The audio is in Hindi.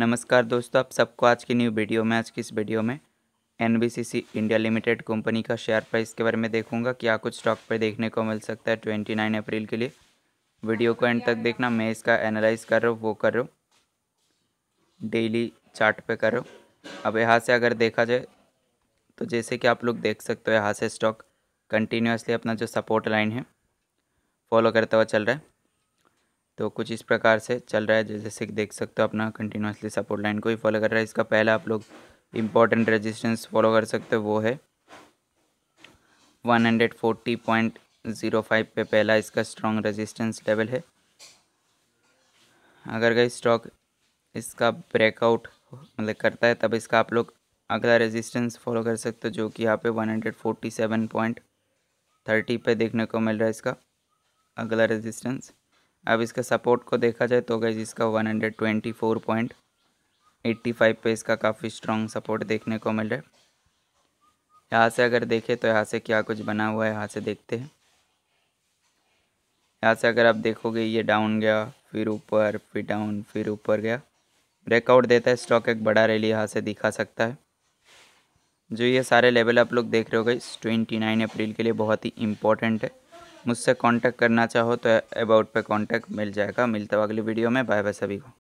नमस्कार दोस्तों आप सबको आज की न्यू वीडियो में आज की इस वीडियो में एन इंडिया लिमिटेड कंपनी का शेयर प्राइस के बारे में देखूंगा क्या कुछ स्टॉक पर देखने को मिल सकता है ट्वेंटी नाइन अप्रैल के लिए वीडियो को एंड तक देखना मैं इसका एनालाइज कर रहा हूँ वो कर रहा हूँ डेली चार्ट पे कर रहा हूँ अब यहाँ से अगर देखा जाए तो जैसे कि आप लोग देख सकते हो यहाँ से स्टॉक कंटिन्यूसली अपना जो सपोर्ट लाइन है फॉलो करता हुआ चल रहा है तो कुछ इस प्रकार से चल रहा है जैसे कि देख सकते हो अपना कंटिन्यूसली सपोर्ट लाइन को ही फॉलो कर रहा है इसका पहला आप लोग इम्पोर्टेंट रेजिस्टेंस फॉलो कर सकते हो वो है one hundred forty point zero five पर पहला इसका स्ट्रॉन्ग रेजिस्टेंस लेवल है अगर कहीं स्टॉक इसका ब्रेकआउट मतलब करता है तब इसका आप लोग अगला रेजिस्टेंस फॉलो कर सकते हो जो कि यहाँ पे one hundred forty seven point thirty पर देखने को मिल रहा है इसका अगला रेजिस्टेंस अब इसका सपोर्ट को देखा जाए तो गई इसका 124.85 पे इसका काफ़ी स्ट्रॉन्ग सपोर्ट देखने को मिल रहा है यहाँ से अगर देखें तो यहाँ से क्या कुछ बना हुआ है यहाँ से देखते हैं यहाँ से अगर आप देखोगे ये डाउन गया फिर ऊपर फिर डाउन फिर ऊपर गया ब्रेकआउट देता है स्टॉक एक बड़ा रैली यहाँ से दिखा सकता है जो ये सारे लेवल आप लोग देख रहे हो गई ट्वेंटी नाइन अप्रैल के लिए बहुत ही इंपॉर्टेंट है मुझसे कांटेक्ट करना चाहो तो अबाउट पे कांटेक्ट मिल जाएगा मिलता हूँ अगली वीडियो में बाय बाय सभी को